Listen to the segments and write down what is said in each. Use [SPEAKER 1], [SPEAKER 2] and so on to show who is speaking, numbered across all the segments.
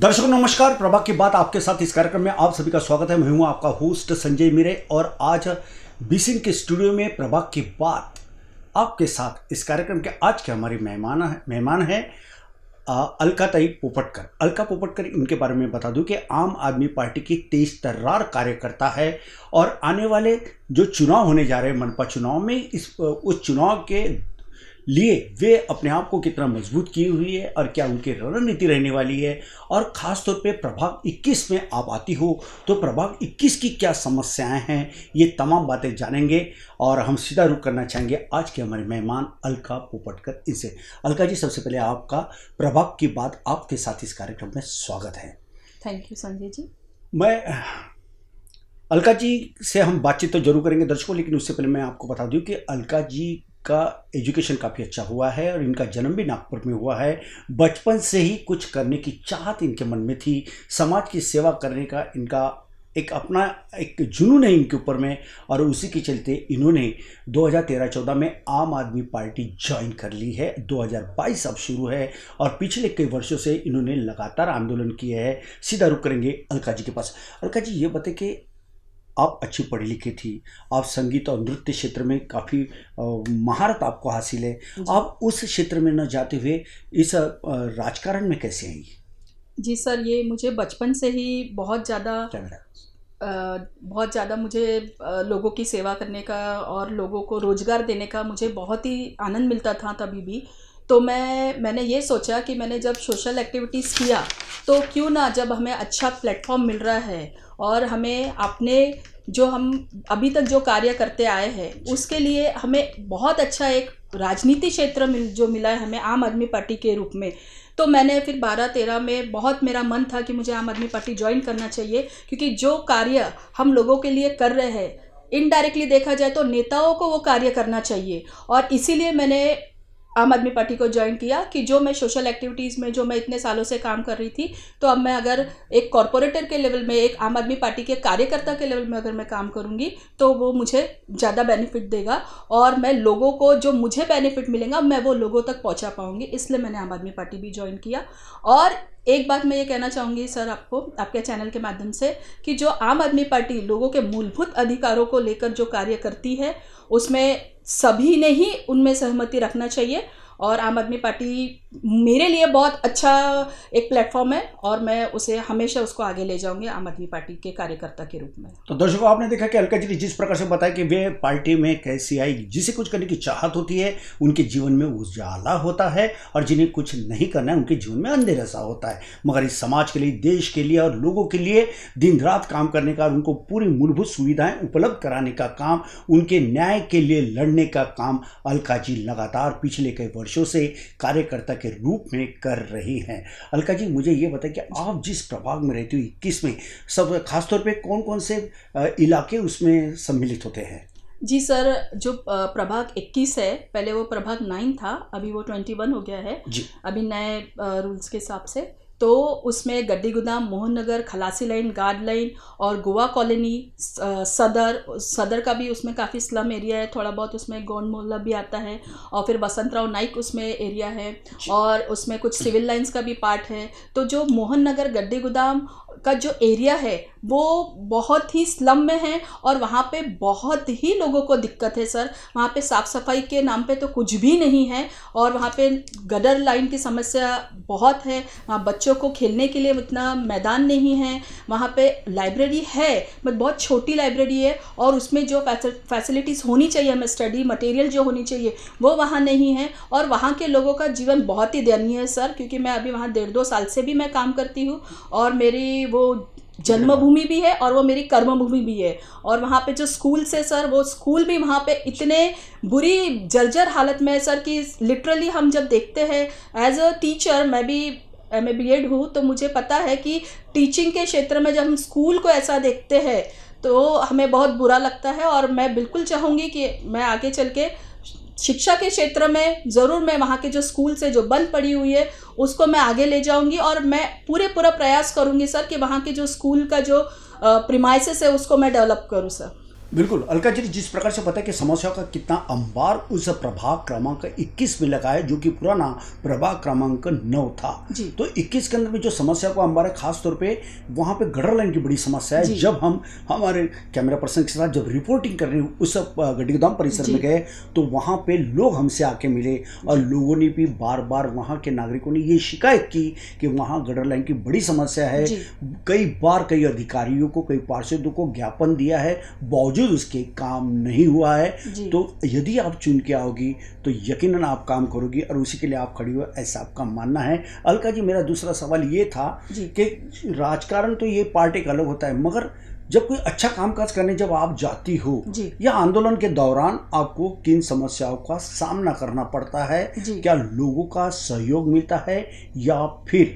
[SPEAKER 1] दर्शकों नमस्कार प्रभा की बात आपके साथ इस कार्यक्रम में आप सभी का स्वागत है मैं हूं आपका होस्ट संजय मिरे और आज बीसिंग के स्टूडियो में प्रभा की बात आपके साथ इस कार्यक्रम के आज के हमारे मेहमान है मेहमान हैं अलका तई पोपटकर अलका पोपटकर इनके बारे में बता दूं कि आम आदमी पार्टी की तेज तर्रार कार्यकर्ता है और आने वाले जो चुनाव होने जा रहे हैं मनपा चुनाव में इस उस चुनाव के लिए वे अपने आप को कितना मजबूत की हुई है और क्या उनकी रणनीति रहने वाली है और ख़ासतौर पे प्रभाग 21 में आप आती हो तो प्रभाग 21 की क्या समस्याएं हैं ये तमाम बातें जानेंगे और हम सीधा रुख करना चाहेंगे आज के हमारे मेहमान अलका पोपटकर इनसे अलका जी सबसे पहले आपका प्रभाग की बात आपके साथ इस कार्यक्रम में स्वागत है
[SPEAKER 2] थैंक यू संजय जी
[SPEAKER 1] मैं अलका जी से हम बातचीत तो जरूर करेंगे दर्शकों लेकिन उससे पहले मैं आपको बता दूं कि अलका जी का एजुकेशन काफ़ी अच्छा हुआ है और इनका जन्म भी नागपुर में हुआ है बचपन से ही कुछ करने की चाहत इनके मन में थी समाज की सेवा करने का इनका एक अपना एक जुनून है इनके ऊपर में और उसी के चलते इन्होंने 2013-14 में आम आदमी पार्टी ज्वाइन कर ली है 2022 अब शुरू है और पिछले कई वर्षों से इन्होंने लगातार आंदोलन किया है सीधा रुक करेंगे अलका जी के पास अलका जी ये बताए कि आप अच्छी पढ़ी लिखी थी आप संगीत और नृत्य क्षेत्र में काफ़ी महारत आपको हासिल है आप उस क्षेत्र में न जाते हुए इस राजकारण में कैसे आई
[SPEAKER 2] जी सर ये मुझे बचपन से ही बहुत ज़्यादा बहुत ज़्यादा मुझे लोगों की सेवा करने का और लोगों को रोज़गार देने का मुझे बहुत ही आनंद मिलता था तभी भी तो मैं मैंने ये सोचा कि मैंने जब सोशल एक्टिविटीज़ किया तो क्यों ना जब हमें अच्छा प्लेटफॉर्म मिल रहा है और हमें अपने जो हम अभी तक जो कार्य करते आए हैं उसके लिए हमें बहुत अच्छा एक राजनीति क्षेत्र मिल जो मिला है हमें आम आदमी पार्टी के रूप में तो मैंने फिर बारह तेरह में बहुत मेरा मन था कि मुझे आम आदमी पार्टी ज्वाइन करना चाहिए क्योंकि जो कार्य हम लोगों के लिए कर रहे हैं इनडायरेक्टली देखा जाए तो नेताओं को वो कार्य करना चाहिए और इसीलिए मैंने आम आदमी पार्टी को ज्वाइन किया कि जो मैं सोशल एक्टिविटीज़ में जो मैं इतने सालों से काम कर रही थी तो अब मैं अगर एक कॉरपोरेटर के लेवल में एक आम आदमी पार्टी के कार्यकर्ता के लेवल में अगर मैं काम करूँगी तो वो मुझे ज़्यादा बेनिफिट देगा और मैं लोगों को जो मुझे बेनिफिट मिलेगा मैं वो लोगों तक पहुँचा पाऊँगी इसलिए मैंने आम आदमी पार्टी भी ज्वाइन किया और एक बात मैं ये कहना चाहूँगी सर आपको आपके चैनल के माध्यम से कि जो आम आदमी पार्टी लोगों के मूलभूत अधिकारों को लेकर जो कार्य करती है उसमें सभी ने ही उनमें सहमति रखना चाहिए और आम आदमी पार्टी मेरे लिए बहुत अच्छा एक प्लेटफॉर्म है और मैं उसे हमेशा उसको आगे ले जाऊंगी आम आदमी पार्टी के कार्यकर्ता के रूप में
[SPEAKER 1] तो दर्शकों आपने देखा कि अलका जी ने जिस प्रकार से बताया कि वे पार्टी में कैसी आई जिसे कुछ करने की चाहत होती है उनके जीवन में उजाला होता है और जिन्हें कुछ नहीं करना है उनके जीवन में अंधेरा होता है मगर इस समाज के लिए देश के लिए और लोगों के लिए दिन रात काम करने का और उनको पूरी मूलभूत सुविधाएं उपलब्ध कराने का काम उनके न्याय के लिए लड़ने का काम अलका जी लगातार पिछले कई वर्ष वर्षों से कार्यकर्ता के रूप में कर रही हैं अलका जी मुझे ये बताएं कि आप जिस प्रभाग में रहती हो इक्कीस में सब खासतौर पर कौन कौन से इलाके उसमें सम्मिलित होते हैं
[SPEAKER 2] जी सर जो प्रभाग 21 है पहले वो प्रभाग 9 था अभी वो 21 हो गया है जी अभी नए रूल्स के हिसाब से तो उसमें गड्डी गोदाम मोहन नगर खलासी लाइन गार्ड लाइन और गोवा कॉलोनी सदर सदर का भी उसमें काफ़ी स्लम एरिया है थोड़ा बहुत उसमें गौंड मोहल्ला भी आता है और फिर बसंत राव नाइक उसमें एरिया है और उसमें कुछ सिविल लाइन्स का भी पार्ट है तो जो मोहन नगर गड्डी गोदाम का जो एरिया है वो बहुत ही स्लम में है और वहाँ पे बहुत ही लोगों को दिक्कत है सर वहाँ पे साफ़ सफाई के नाम पे तो कुछ भी नहीं है और वहाँ पे गडर लाइन की समस्या बहुत है वहाँ बच्चों बच्चों को खेलने के लिए उतना मैदान नहीं है वहाँ पे लाइब्रेरी है बट बहुत छोटी लाइब्रेरी है और उसमें जो फैसिलिटीज़ होनी चाहिए हमें स्टडी मटेरियल जो होनी चाहिए वो वहाँ नहीं है और वहाँ के लोगों का जीवन बहुत ही दयनीय है सर क्योंकि मैं अभी वहाँ डेढ़ दो साल से भी मैं काम करती हूँ और मेरी वो जन्मभूमि भी है और वो मेरी कर्मभूमि भी है और वहाँ पे जो स्कूल से सर वो स्कूल भी वहाँ पे इतने बुरी जर्जर हालत में है सर कि लिटरली हम जब देखते हैं एज अ टीचर मैं भी एम ए बी एड हूँ तो मुझे पता है कि टीचिंग के क्षेत्र में जब हम स्कूल को ऐसा देखते हैं तो हमें बहुत बुरा लगता है और मैं बिल्कुल चाहूँगी कि मैं आगे चल के शिक्षा के क्षेत्र में ज़रूर मैं वहाँ के जो स्कूल से जो बंद पड़ी हुई है उसको मैं आगे ले जाऊँगी और मैं पूरे पूरा प्रयास करूँगी सर कि वहाँ के जो स्कूल का जो प्रिमाइसिस है उसको मैं डेवलप करूँ सर
[SPEAKER 1] बिल्कुल अलका जी जिस प्रकार से पता है कि समस्या का कितना अंबार उस प्रभाव क्रमांक 21 में लगा है जो कि पुराना प्रभाव क्रमांक 9 था तो 21 के अंदर में जो समस्या को अंबार है खासतौर पे वहाँ पे गडर लाइन की बड़ी समस्या है जब हम हमारे कैमरा पर्सन के साथ जब रिपोर्टिंग कर रहे उस गडीगोदाम परिसर में गए तो वहाँ पे लोग हमसे आके मिले और लोगों ने भी बार बार वहाँ के नागरिकों ने ये शिकायत की कि वहाँ गडर लाइन की बड़ी समस्या है कई बार कई अधिकारियों को कई पार्षदों को ज्ञापन दिया है बावजूद अभी उसके काम नहीं हुआ है तो यदि आप चुन के आओगी तो यकीनन आप काम करोगी और उसी के लिए आप खड़ी हो ऐसा आपका मानना है अलका जी मेरा दूसरा सवाल ये था कि राजकारण तो ये पार्टी का अलग होता है मगर जब कोई अच्छा कामकाज करने जब आप जाती हो या आंदोलन के दौरान आपको किन समस्याओं का सामना करना पड़ता है क्या लोगों का सहयोग मिलता है या फिर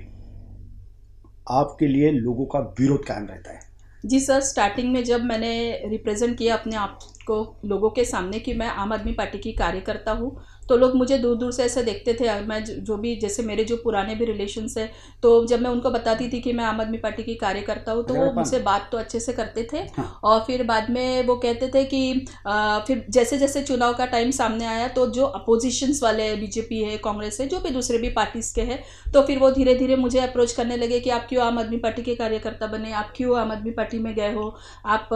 [SPEAKER 1] आपके लिए लोगों का विरोध कायम रहता है
[SPEAKER 2] जी सर स्टार्टिंग में जब मैंने रिप्रेजेंट किया अपने आप को लोगों के सामने कि मैं आम आदमी पार्टी की कार्यकर्ता हूँ तो लोग मुझे दूर दूर से ऐसे देखते थे मैं जो भी जैसे मेरे जो पुराने भी रिलेशन्स हैं तो जब मैं उनको बताती थी कि मैं आम आदमी पार्टी की कार्यकर्ता हूँ तो वो मुझसे बात तो अच्छे से करते थे हाँ। और फिर बाद में वो कहते थे कि फिर जैसे जैसे चुनाव का टाइम सामने आया तो जो अपोजिशंस वाले बीजेपी है कांग्रेस है जो भी दूसरे भी पार्टीज़ के हैं तो फिर वो धीरे धीरे मुझे अप्रोच करने लगे कि आप क्यों आम आदमी पार्टी के कार्यकर्ता बने आप क्यों आम आदमी पार्टी में गए हो आप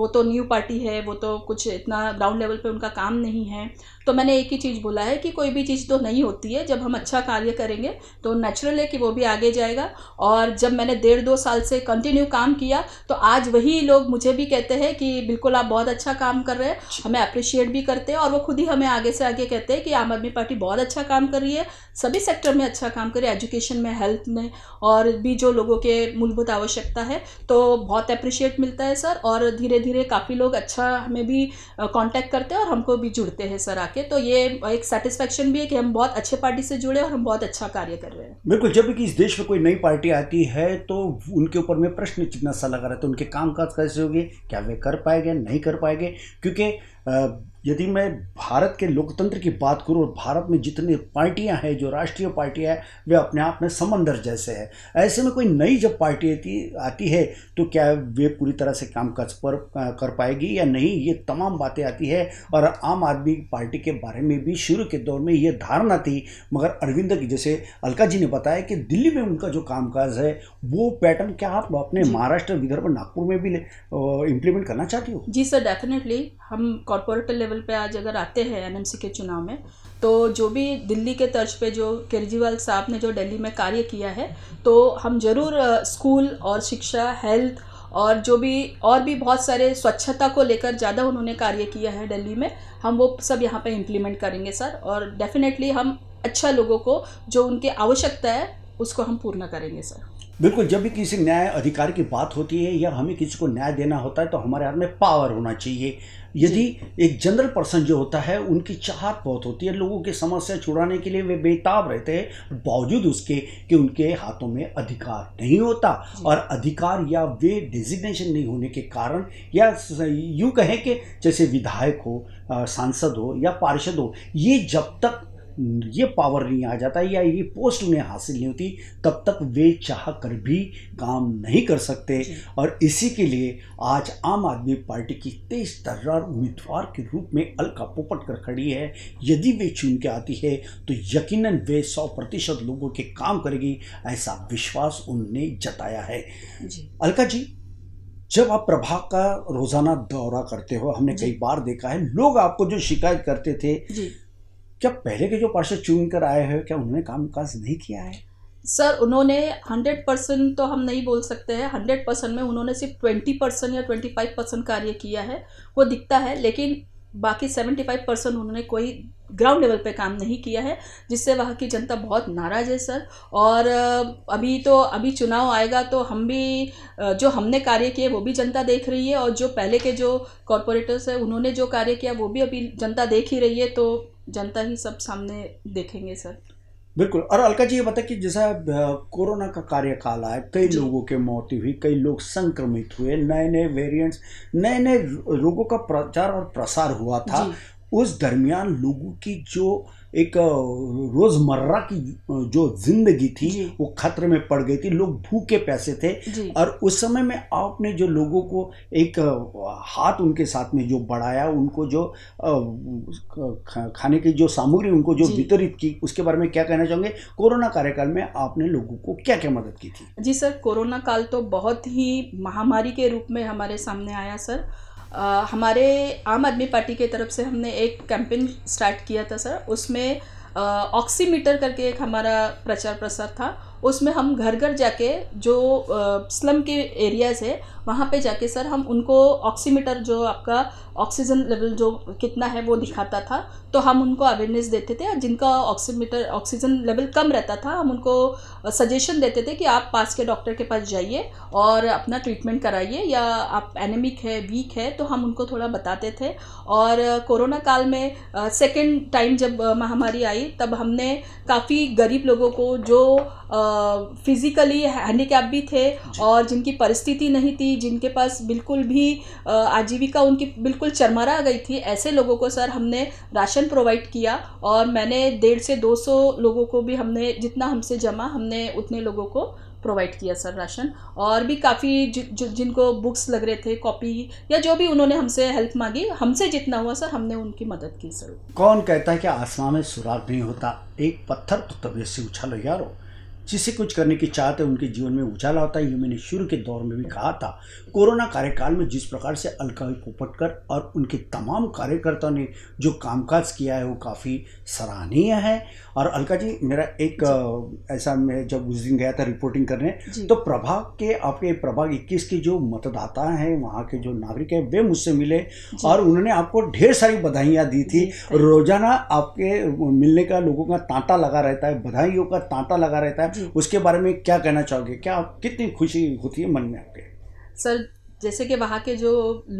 [SPEAKER 2] वो तो न्यू पार्टी है वो तो कुछ इतना ग्राउंड लेवल पर उनका काम नहीं है तो मैंने एक ही चीज़ बोला है कि कोई भी चीज़ तो नहीं होती है जब हम अच्छा कार्य करेंगे तो नेचुरल है कि वो भी आगे जाएगा और जब मैंने डेढ़ दो साल से कंटिन्यू काम किया तो आज वही लोग मुझे भी कहते हैं कि बिल्कुल आप बहुत अच्छा काम कर रहे हैं हमें अप्रिशिएट भी करते हैं और वो खुद ही हमें आगे से आगे कहते हैं कि आम आदमी पार्टी बहुत अच्छा काम कर रही है सभी सेक्टर में अच्छा काम कर रही है एजुकेशन में हेल्थ में और भी जो लोगों के मूलभूत आवश्यकता है तो बहुत अप्रिशिएट मिलता है सर और धीरे धीरे काफ़ी लोग अच्छा हमें भी कॉन्टैक्ट करते हैं और हमको भी जुड़ते हैं सर आके जाके तो ये एक सेटिस्फेक्शन भी है कि हम बहुत अच्छे पार्टी से जुड़े और हम बहुत अच्छा कार्य कर रहे हैं
[SPEAKER 1] बिल्कुल जब भी इस देश में कोई नई पार्टी आती है तो उनके ऊपर में प्रश्न चिन्ह सा लगा रहता है तो उनके काम काज कैसे होगी क्या वे कर पाएंगे नहीं कर पाएंगे क्योंकि यदि मैं भारत के लोकतंत्र की बात करूँ और भारत में जितनी पार्टियां हैं जो राष्ट्रीय पार्टियां हैं वे अपने आप में समंदर जैसे हैं ऐसे में कोई नई जब पार्टी आती है तो क्या वे पूरी तरह से काम कर पर कर पाएगी या नहीं ये तमाम बातें आती है और आम आदमी पार्टी के बारे में भी शुरू के दौर में ये धारणा थी मगर अरविंद जैसे अलका जी ने बताया कि दिल्ली में उनका जो कामकाज है वो पैटर्न क्या आप अपने महाराष्ट्र विदर्भ नागपुर में भी इम्प्लीमेंट करना चाहती हो
[SPEAKER 2] जी सर डेफिनेटली हम कॉरपोरेट लेवल लेवल पे आज अगर आते हैं एनएमसी के चुनाव में तो जो भी दिल्ली के तर्ज पे जो केजरीवाल साहब ने जो दिल्ली में कार्य किया है तो हम ज़रूर स्कूल और शिक्षा हेल्थ और जो भी और भी बहुत सारे स्वच्छता को लेकर ज़्यादा उन्होंने कार्य किया है दिल्ली में हम वो सब यहाँ पे इम्प्लीमेंट करेंगे सर और डेफिनेटली हम अच्छा लोगों को जो उनकी आवश्यकता है उसको हम पूर्ण करेंगे सर
[SPEAKER 1] बिल्कुल जब भी किसी न्याय अधिकार की बात होती है या हमें किसी को न्याय देना होता है तो हमारे हाथ में पावर होना चाहिए यदि एक जनरल पर्सन जो होता है उनकी चाहत बहुत होती है लोगों की समस्या छुड़ाने के लिए वे बेताब रहते हैं बावजूद उसके कि उनके हाथों में अधिकार नहीं होता और अधिकार या वे डिजिग्नेशन नहीं होने के कारण या यूँ कहें कि जैसे विधायक हो सांसद हो या पार्षद हो ये जब तक ये पावर नहीं आ जाता या ये पोस्ट उन्हें हासिल नहीं होती तब तक वे चाह कर भी काम नहीं कर सकते और इसी के लिए आज आम आदमी पार्टी की तेज तर्रार उम्मीदवार के रूप में अलका पोपट कर खड़ी है यदि वे चुन के आती है तो यकीनन वे सौ प्रतिशत लोगों के काम करेगी ऐसा विश्वास उनने जताया है अलका जी जब आप प्रभा का रोजाना दौरा करते हो हमने कई बार देखा है लोग आपको जो शिकायत करते थे क्या पहले के जो पार्षद चुन कर आए हैं क्या उन्होंने काम काज नहीं किया है
[SPEAKER 2] सर उन्होंने हंड्रेड परसेंट तो हम नहीं बोल सकते हैं हंड्रेड परसेंट में उन्होंने सिर्फ ट्वेंटी परसेंट या ट्वेंटी फाइव परसेंट कार्य किया है वो दिखता है लेकिन बाकी 75 परसेंट उन्होंने कोई ग्राउंड लेवल पे काम नहीं किया है जिससे वहाँ की जनता बहुत नाराज है सर और अभी तो अभी चुनाव आएगा तो हम भी जो हमने कार्य किए वो भी जनता देख रही है और जो पहले के जो कॉरपोरेटर्स हैं उन्होंने जो कार्य किया वो भी अभी जनता देख ही रही है तो जनता ही सब सामने देखेंगे सर
[SPEAKER 1] बिल्कुल और अलका जी ये बता कि जैसा कोरोना का कार्यकाल आया कई लोगों के मौत हुई कई लोग संक्रमित हुए नए नए वेरिएंट्स नए नए रोगों का प्रचार और प्रसार हुआ था उस दरमियान लोगों की जो एक रोजमर्रा की जो जिंदगी थी वो खतरे में पड़ गई थी लोग भूखे पैसे थे और उस समय में आपने जो लोगों को एक हाथ उनके साथ में जो बढ़ाया उनको जो खाने की जो सामग्री उनको जो वितरित की उसके बारे में क्या कहना चाहूंगे कोरोना कार्यकाल में आपने लोगों को क्या क्या मदद की थी
[SPEAKER 2] जी सर कोरोना काल तो बहुत ही महामारी के रूप में हमारे सामने आया सर हमारे आम आदमी पार्टी की तरफ से हमने एक कैंपेन स्टार्ट किया था सर उसमें ऑक्सीमीटर करके एक हमारा प्रचार प्रसार था उसमें हम घर घर जाके जो स्लम के एरियाज़ है वहाँ पे जाके सर हम उनको ऑक्सीमीटर जो आपका ऑक्सीजन लेवल जो कितना है वो दिखाता था तो हम उनको अवेयरनेस देते थे जिनका ऑक्सीमीटर ऑक्सीजन लेवल कम रहता था हम उनको सजेशन देते थे कि आप पास के डॉक्टर के पास जाइए और अपना ट्रीटमेंट कराइए या आप एनेमिक है वीक है तो हम उनको थोड़ा बताते थे और कोरोना काल में सेकेंड टाइम जब महामारी आई तब हमने काफ़ी गरीब लोगों को जो आ, फिज़िकली हैंडीकैप भी थे और जिनकी परिस्थिति नहीं थी जिनके पास बिल्कुल भी आजीविका उनकी बिल्कुल चरमरा गई थी ऐसे लोगों को सर हमने राशन प्रोवाइड किया और मैंने डेढ़ से दो सौ लोगों को भी हमने जितना हमसे जमा हमने उतने लोगों को प्रोवाइड किया सर राशन और भी काफ़ी जिनको बुक्स लग रहे थे कॉपी या जो भी उन्होंने हमसे हेल्प मांगी हमसे जितना हुआ सर हमने उनकी मदद की सर
[SPEAKER 1] कौन कहता है कि आसमां में सुराग नहीं होता एक पत्थर तो तबीयत से उछालो यारो जिसे कुछ करने की चाहते उनके जीवन में उजाला होता है ये मैंने शुरू के दौर में भी कहा था कोरोना कार्यकाल में जिस प्रकार से को पोपटकर और उनके तमाम कार्यकर्ताओं ने जो कामकाज किया है वो काफ़ी सराहनीय है और अलका जी मेरा एक जी। ऐसा मैं जब उस दिन गया था रिपोर्टिंग करने तो प्रभाग के आपके प्रभाग इक्कीस के जो मतदाता हैं वहाँ के जो नागरिक हैं वे मुझसे मिले और उन्होंने आपको ढेर सारी बधाइयाँ दी थी रोजाना आपके मिलने का लोगों का तांता लगा रहता है बधाइयों का तांता लगा रहता है उसके बारे में क्या कहना चाहोगे क्या आप कितनी खुशी होती है मन में आपके
[SPEAKER 2] सर जैसे कि वहाँ के जो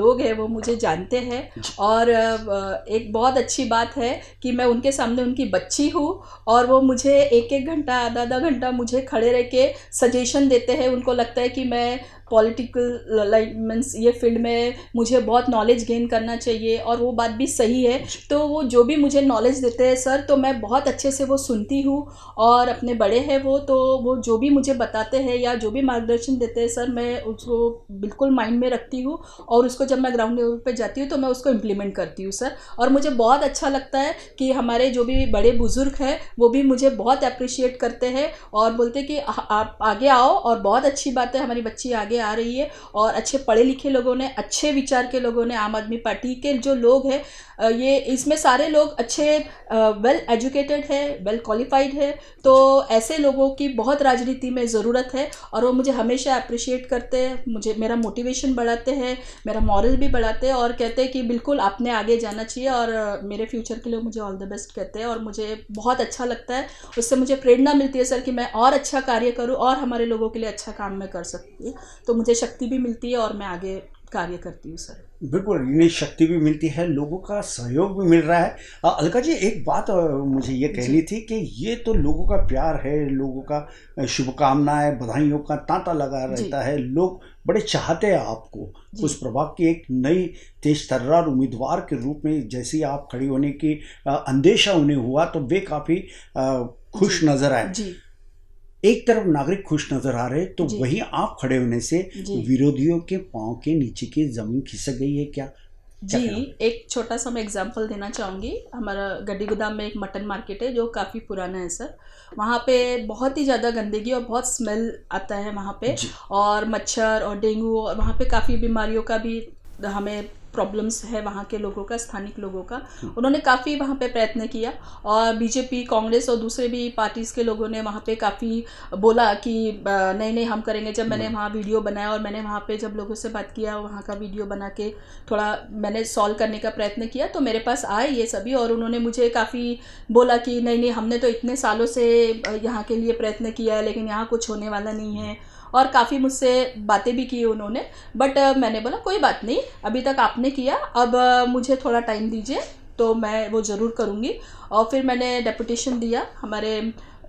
[SPEAKER 2] लोग हैं वो मुझे जानते हैं और एक बहुत अच्छी बात है कि मैं उनके सामने उनकी बच्ची हूँ और वो मुझे एक एक घंटा आधा आधा घंटा मुझे खड़े रह के सजेशन देते हैं उनको लगता है कि मैं पॉलिटिकल लाइक मीन्स ये फील्ड में मुझे बहुत नॉलेज गेन करना चाहिए और वो बात भी सही है तो वो जो भी मुझे नॉलेज देते हैं सर तो मैं बहुत अच्छे से वो सुनती हूँ और अपने बड़े हैं वो तो वो जो भी मुझे बताते हैं या जो भी मार्गदर्शन देते हैं सर मैं उसको बिल्कुल माइंड में रखती हूँ और उसको जब मैं ग्राउंड लेवल पर जाती हूँ तो मैं उसको इम्प्लीमेंट करती हूँ सर और मुझे बहुत अच्छा लगता है कि हमारे जो भी बड़े बुज़ुर्ग हैं वो भी मुझे बहुत अप्रिशिएट करते हैं और बोलते कि आप आगे आओ और बहुत अच्छी बात है हमारी बच्ची आगे आगे आ रही है और अच्छे पढ़े लिखे लोगों ने अच्छे विचार के लोगों ने आम आदमी पार्टी के जो लोग हैं ये इसमें सारे लोग अच्छे वेल एजुकेटेड है वेल क्वालिफाइड है तो ऐसे लोगों की बहुत राजनीति में ज़रूरत है और वो मुझे हमेशा अप्रिशिएट करते हैं मुझे मेरा मोटिवेशन बढ़ाते हैं मेरा मॉरल भी बढ़ाते हैं और कहते हैं कि बिल्कुल आपने आगे जाना चाहिए और मेरे फ्यूचर के लिए मुझे ऑल द बेस्ट कहते हैं और मुझे बहुत अच्छा लगता है उससे मुझे प्रेरणा मिलती है सर कि मैं और अच्छा कार्य करूँ और हमारे लोगों के लिए अच्छा काम मैं कर सकती हूँ तो मुझे शक्ति भी मिलती है और मैं आगे कार्य करती हूँ सर
[SPEAKER 1] बिल्कुल इन्हें शक्ति भी मिलती है लोगों का सहयोग भी मिल रहा है अलका जी एक बात मुझे ये कहनी थी कि ये तो लोगों का प्यार है लोगों का शुभकामनाएं बधाइयों का तांता लगा रहता है लोग बड़े चाहते हैं आपको उस प्रभाग की एक नई तेज तर्रार उम्मीदवार के रूप में जैसी आप खड़ी होने की अंदेशा उन्हें हुआ तो वे काफ़ी खुश नजर आए एक तरफ नागरिक खुश नजर आ रहे तो वही आप खड़े होने से विरोधियों के पाँव के नीचे की जमीन खिसक गई है क्या
[SPEAKER 2] जी एक छोटा सा मैं एग्जांपल देना चाहूँगी हमारा गड्डी गोदाम में एक मटन मार्केट है जो काफ़ी पुराना है सर वहाँ पे बहुत ही ज़्यादा गंदगी और बहुत स्मेल आता है वहाँ पे और मच्छर और डेंगू और वहाँ पे काफ़ी बीमारियों का भी हमें प्रॉब्लम्स है वहाँ के लोगों का स्थानिक लोगों का hmm. उन्होंने काफ़ी वहाँ पे प्रयत्न किया और बीजेपी कांग्रेस और दूसरे भी पार्टीज़ के लोगों ने वहाँ पे काफ़ी बोला कि नहीं नहीं हम करेंगे जब मैंने hmm. वहाँ वीडियो बनाया और मैंने वहाँ पे जब लोगों से बात किया वहाँ का वीडियो बना के थोड़ा मैंने सॉल्व करने का प्रयत्न किया तो मेरे पास आए ये सभी और उन्होंने मुझे काफ़ी बोला कि नहीं नहीं हमने तो इतने सालों से यहाँ के लिए प्रयत्न किया है लेकिन यहाँ कुछ होने वाला नहीं है और काफ़ी मुझसे बातें भी की उन्होंने बट मैंने बोला कोई बात नहीं अभी तक आपने किया अब मुझे थोड़ा टाइम दीजिए तो मैं वो ज़रूर करूँगी और फिर मैंने डेपुटेशन दिया हमारे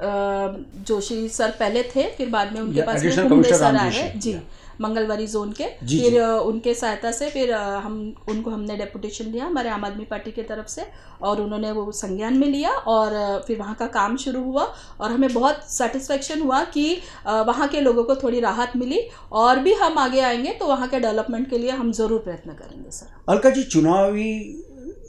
[SPEAKER 2] जोशी सर पहले थे फिर बाद में उनके पास में सर आए हैं जी मंगलवारी जोन के जी, फिर जी. उनके सहायता से फिर हम उनको हमने डेपुटेशन दिया हमारे आम आदमी पार्टी की तरफ से और उन्होंने वो संज्ञान में लिया और फिर वहाँ का काम शुरू हुआ और हमें बहुत सेटिस्फेक्शन हुआ कि वहाँ के लोगों को थोड़ी राहत मिली और भी हम आगे आएंगे तो वहाँ के डेवलपमेंट के लिए हम ज़रूर प्रयत्न करेंगे सर
[SPEAKER 1] अलका जी चुनावी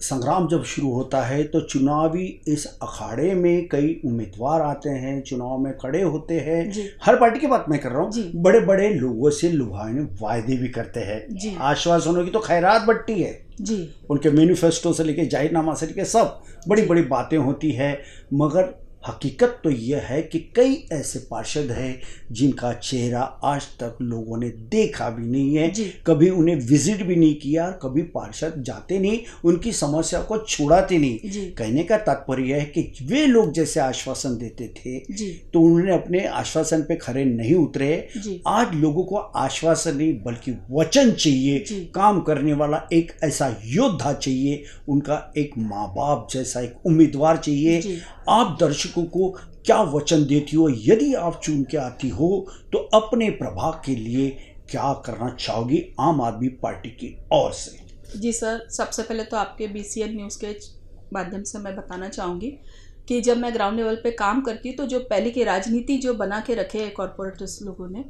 [SPEAKER 1] संग्राम जब शुरू होता है तो चुनावी इस अखाड़े में कई उम्मीदवार आते हैं चुनाव में खड़े होते हैं हर पार्टी की बात मैं कर रहा हूँ बड़े बड़े लोगों से लुभाने वायदे भी करते हैं आश्वासनों की तो खैरात बट्टी है जी उनके मैनिफेस्टो से लेके जाहिरनामा से लेके सब बड़ी बड़ी बातें होती है मगर हकीकत तो यह है कि कई ऐसे पार्षद हैं जिनका चेहरा आज तक लोगों ने देखा भी नहीं है कभी उन्हें विजिट भी नहीं किया कभी पार्षद जाते नहीं उनकी समस्या को छुड़ाते नहीं कहने का तात्पर्य है कि वे लोग जैसे आश्वासन देते थे तो उन्होंने अपने आश्वासन पे खड़े नहीं उतरे आज लोगों को आश्वासन नहीं बल्कि वचन चाहिए काम करने वाला एक ऐसा योद्धा चाहिए उनका एक माँ बाप जैसा एक उम्मीदवार चाहिए आप दर्शक दर्शकों को क्या वचन देती हो यदि आप चुन के आती हो तो अपने प्रभाव के लिए क्या करना चाहोगी आम आदमी पार्टी की ओर से
[SPEAKER 2] जी सर सबसे पहले तो आपके बी सी न्यूज़ के माध्यम से मैं बताना चाहूँगी कि जब मैं ग्राउंड लेवल पे काम करती तो जो पहले की राजनीति जो बना के रखे है कॉरपोरेटर्स लोगों ने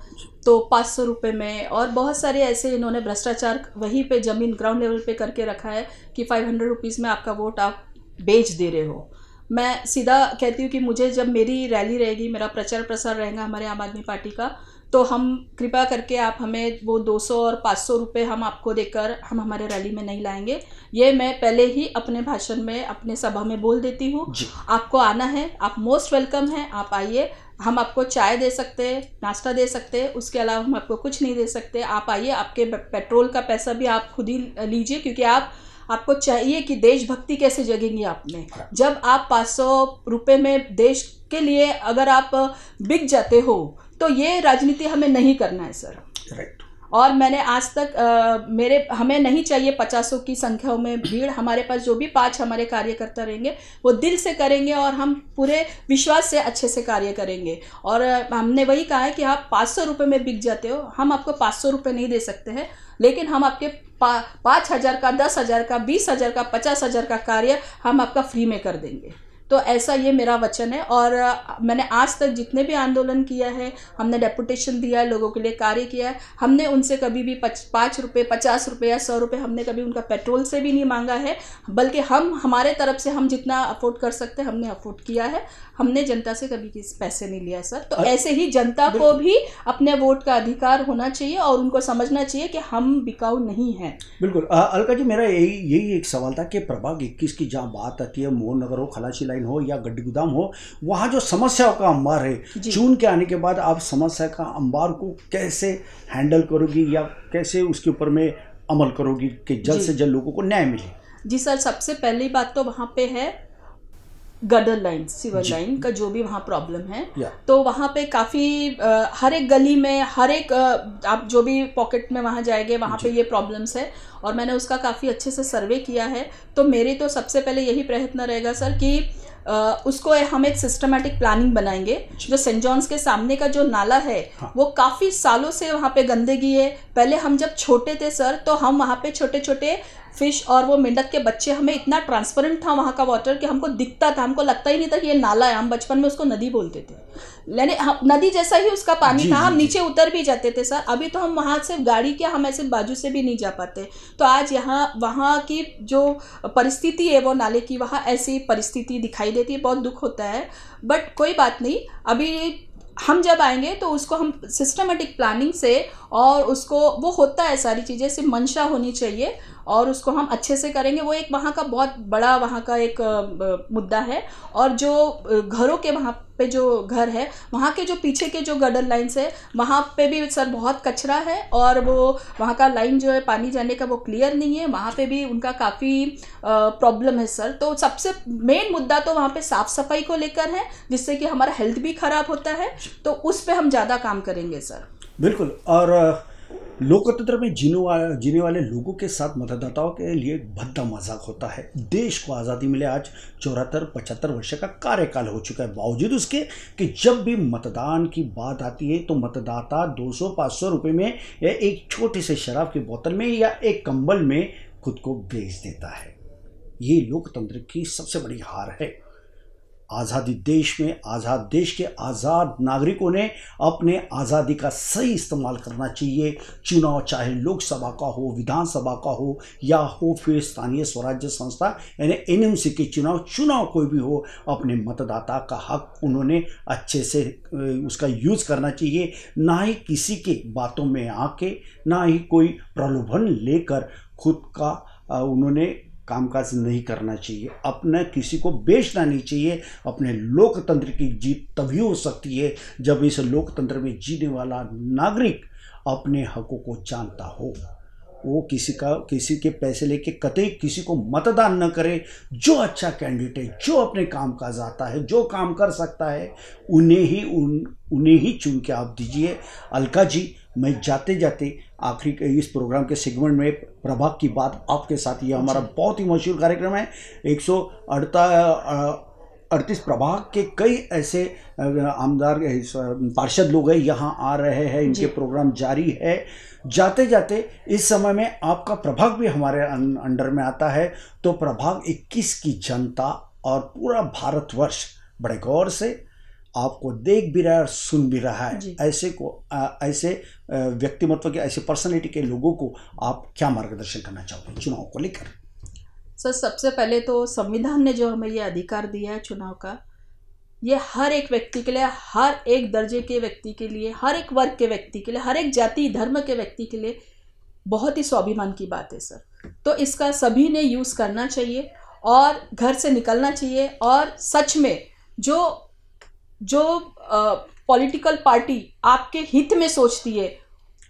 [SPEAKER 2] तो पाँच सौ रुपये में और बहुत सारे ऐसे इन्होंने भ्रष्टाचार वहीं पे ज़मीन ग्राउंड लेवल पे करके रखा है कि फाइव हंड्रेड रुपीज़ में आपका वोट आप बेच दे रहे हो मैं सीधा कहती हूँ कि मुझे जब मेरी रैली रहेगी मेरा प्रचार प्रसार रहेगा हमारे आम आदमी पार्टी का तो हम कृपा करके आप हमें वो 200 और 500 रुपए हम आपको देकर हम हमारे रैली में नहीं लाएंगे ये मैं पहले ही अपने भाषण में अपने सभा में बोल देती हूँ आपको आना है आप मोस्ट वेलकम हैं आप आइए हम आपको चाय दे सकते हैं नाश्ता दे सकते हैं उसके अलावा हम आपको कुछ नहीं दे सकते आप आइए आपके पेट्रोल का पैसा भी आप खुद ही लीजिए क्योंकि आप आपको चाहिए कि देशभक्ति कैसे जगेगी आपने जब आप पाँच सौ रुपये में देश के लिए अगर आप बिक जाते हो तो ये राजनीति हमें नहीं करना है सर राइट और मैंने आज तक आ, मेरे हमें नहीं चाहिए पचासों की संख्याओं में भीड़ हमारे पास जो भी पाँच हमारे कार्यकर्ता रहेंगे वो दिल से करेंगे और हम पूरे विश्वास से अच्छे से कार्य करेंगे और हमने वही कहा है कि आप पाँच सौ रुपये में बिक जाते हो हम आपको पाँच सौ रुपये नहीं दे सकते हैं लेकिन हम आपके पा पाँच हज़ार का दस हज़ार का बीस हज़ार का पचास हज़ार का कार्य हम आपका फ्री में कर देंगे तो ऐसा ये मेरा वचन है और मैंने आज तक जितने भी आंदोलन किया है हमने डेपुटेशन दिया है लोगों के लिए कार्य किया है हमने उनसे कभी भी पच पाँच रुपये पचास रुपये या सौ रुपये हमने कभी उनका पेट्रोल से भी नहीं मांगा है बल्कि हम हमारे तरफ से हम जितना अफोर्ड कर सकते हैं हमने अफोर्ड किया है हमने जनता से कभी किसी पैसे नहीं लिया सर तो ऐसे ही जनता को भी अपने वोट का अधिकार होना चाहिए और उनको समझना चाहिए कि हम बिकाऊ नहीं हैं
[SPEAKER 1] बिल्कुल अलका जी मेरा यही यही एक सवाल था कि प्रभाग इक्कीस की जहाँ बात आती है मोहन नगर हो खलाशिला लाइन हो या गड्ढी गोदाम हो वहाँ जो समस्याओं का अंबार है चुन के आने के बाद आप समस्या का अंबार को कैसे हैंडल करोगी या कैसे उसके ऊपर में अमल करोगी कि जल्द से जल्द लोगों को न्याय मिले
[SPEAKER 2] जी सर सबसे पहली बात तो वहाँ पे है गडर लाइन सिवर लाइन का जो भी वहाँ प्रॉब्लम है तो वहाँ पे काफ़ी हर एक गली में हर एक आप जो भी पॉकेट में वहाँ जाएंगे वहाँ पे ये प्रॉब्लम्स है और मैंने उसका काफ़ी अच्छे से सर्वे किया है तो मेरे तो सबसे पहले यही प्रयत्न रहेगा सर कि उसको हम एक सिस्टमेटिक प्लानिंग बनाएंगे जो सेंट जॉन्स के सामने का जो नाला है हाँ। वो काफ़ी सालों से वहाँ पे गंदगी है पहले हम जब छोटे थे सर तो हम वहाँ पे छोटे छोटे फिश और वो मेंढक के बच्चे हमें इतना ट्रांसपेरेंट था वहाँ का वाटर कि हमको दिखता था हमको लगता ही नहीं था कि ये नाला है हम बचपन में उसको नदी बोलते थे लेने नदी जैसा ही उसका पानी जी, था हम नीचे उतर भी जाते थे सर अभी तो हम वहाँ से गाड़ी के हम ऐसे बाजू से भी नहीं जा पाते तो आज यहाँ वहाँ की जो परिस्थिति है वो नाले की वहाँ ऐसी परिस्थिति दिखाई देती है बहुत दुख होता है बट कोई बात नहीं अभी हम जब आएंगे तो उसको हम सिस्टमेटिक प्लानिंग से और उसको वो होता है सारी चीज़ें सिर्फ मंशा होनी चाहिए और उसको हम अच्छे से करेंगे वो एक वहाँ का बहुत बड़ा वहाँ का एक मुद्दा है और जो घरों के वहाँ पे जो घर है वहाँ के जो पीछे के जो गडर लाइन्स है वहाँ पे भी सर बहुत कचरा है और वो वहाँ का लाइन जो है पानी जाने का वो क्लियर नहीं है वहाँ पे भी उनका काफ़ी प्रॉब्लम है सर तो सबसे मेन मुद्दा तो वहाँ पे साफ़ सफाई को लेकर है जिससे कि हमारा हेल्थ भी ख़राब होता है तो उस पर हम ज़्यादा काम करेंगे सर
[SPEAKER 1] बिल्कुल और लोकतंत्र में जीने वाले जीने वाले लोगों के साथ मतदाताओं के लिए भद्दा मजाक होता है देश को आज़ादी मिले आज चौहत्तर पचहत्तर वर्ष का कार्यकाल हो चुका है बावजूद उसके कि जब भी मतदान की बात आती है तो मतदाता 200 सौ रुपये में या एक छोटे से शराब की बोतल में या एक कंबल में खुद को बेच देता है ये लोकतंत्र की सबसे बड़ी हार है आज़ादी देश में आज़ाद देश के आज़ाद नागरिकों ने अपने आज़ादी का सही इस्तेमाल करना चाहिए चुनाव चाहे लोकसभा का हो विधानसभा का हो या हो फिर स्थानीय स्वराज्य संस्था यानी एन के चुनाव चुनाव कोई भी हो अपने मतदाता का हक उन्होंने अच्छे से उसका यूज़ करना चाहिए ना ही किसी के बातों में आके ना ही कोई प्रलोभन लेकर खुद का उन्होंने कामकाज नहीं करना चाहिए अपने किसी को बेचना नहीं चाहिए अपने लोकतंत्र की जीत तभी हो सकती है जब इस लोकतंत्र में जीने वाला नागरिक अपने हकों को जानता हो वो किसी का किसी के पैसे लेके कतई किसी को मतदान न करे जो अच्छा कैंडिडेट है जो अपने काम काज आता है जो काम कर सकता है उन्हें ही उन उन्हें ही चुन के आप दीजिए अलका जी मैं जाते जाते आखिरी इस प्रोग्राम के सेगमेंट में प्रभाग की बात आपके साथ यह हमारा अच्छा। बहुत ही मशहूर कार्यक्रम है एक सौ अड़तीस प्रभाग के कई ऐसे आमदार पार्षद लोग हैं यहाँ आ रहे हैं इनके प्रोग्राम जारी है जाते जाते इस समय में आपका प्रभाग भी हमारे अंडर में आता है तो प्रभाग 21 की जनता और पूरा भारतवर्ष बड़े गौर से आपको देख भी रहा है और सुन भी रहा है ऐसे को आ, ऐसे व्यक्तिमत्व के ऐसे पर्सनैलिटी के लोगों को आप क्या मार्गदर्शन करना चाहोगे चुनाव को लेकर
[SPEAKER 2] सर सबसे पहले तो संविधान ने जो हमें ये अधिकार दिया है चुनाव का ये हर एक व्यक्ति के लिए हर एक दर्जे के व्यक्ति के लिए हर एक वर्ग के व्यक्ति के लिए हर एक जाति धर्म के व्यक्ति के लिए बहुत ही स्वाभिमान की बात है सर तो इसका सभी ने यूज़ करना चाहिए और घर से निकलना चाहिए और सच में जो जो पॉलिटिकल पार्टी आपके हित में सोचती है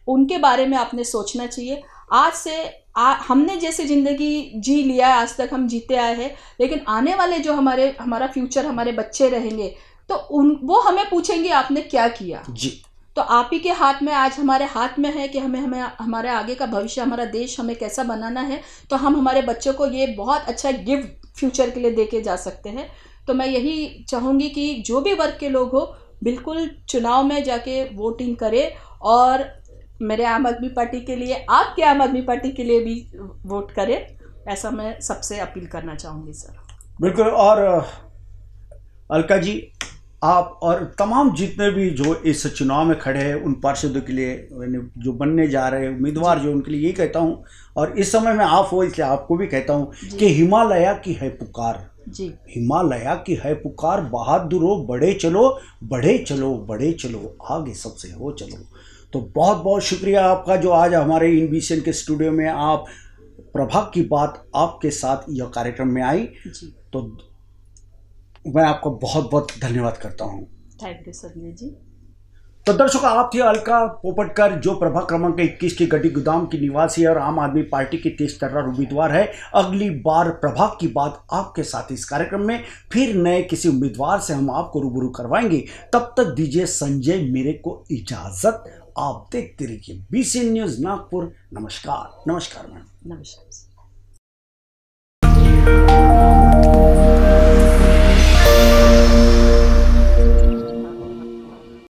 [SPEAKER 2] उनके बारे में आपने सोचना चाहिए आज से आ, हमने जैसे ज़िंदगी जी लिया है आज तक हम जीते आए हैं लेकिन आने वाले जो हमारे हमारा फ्यूचर हमारे बच्चे रहेंगे तो उन वो हमें पूछेंगे आपने क्या किया जी तो आप ही के हाथ में आज हमारे हाथ में है कि हमें हमें हमारे आगे का भविष्य हमारा देश हमें कैसा बनाना है तो हम हमारे बच्चों को ये बहुत अच्छा गिफ्ट फ्यूचर के लिए दे के जा सकते हैं तो मैं यही चाहूँगी कि जो भी वर्ग के लोग हो बिल्कुल चुनाव में जाके वोटिंग करें और मेरे आम आदमी पार्टी के लिए आपके आम आदमी पार्टी के लिए भी वोट करें ऐसा मैं सबसे अपील करना चाहूँगी सर
[SPEAKER 1] बिल्कुल और अलका जी आप और तमाम जितने भी जो इस चुनाव में खड़े हैं उन पार्षदों के लिए जो बनने जा रहे हैं उम्मीदवार जो उनके लिए यही कहता हूँ और इस समय में आप हो इसलिए आपको भी कहता हूँ कि हिमालय की है पुकार हिमालया की है पुकार बहादुरो बड़े चलो बड़े चलो बड़े चलो आगे सबसे हो चलो तो बहुत बहुत शुक्रिया आपका जो आज हमारे इन के स्टूडियो में आप प्रभा की बात आपके साथ यह कार्यक्रम में आई तो मैं आपका बहुत बहुत धन्यवाद करता हूँ
[SPEAKER 2] थैंक यू संजय जी
[SPEAKER 1] तो दर्शक आप थे अलका पोपटकर जो प्रभा क्रमांक 21 के गड्डी गोदाम की निवासी है और आम आदमी पार्टी की तेज तर्रार उम्मीदवार है अगली बार प्रभा की बात आपके साथ इस कार्यक्रम में फिर नए किसी उम्मीदवार से हम आपको रूबरू करवाएंगे तब तक दीजिए संजय मेरे को इजाजत आप देखते रहिए बी न्यूज नागपुर नमस्कार नमस्कार मैम नमस्कार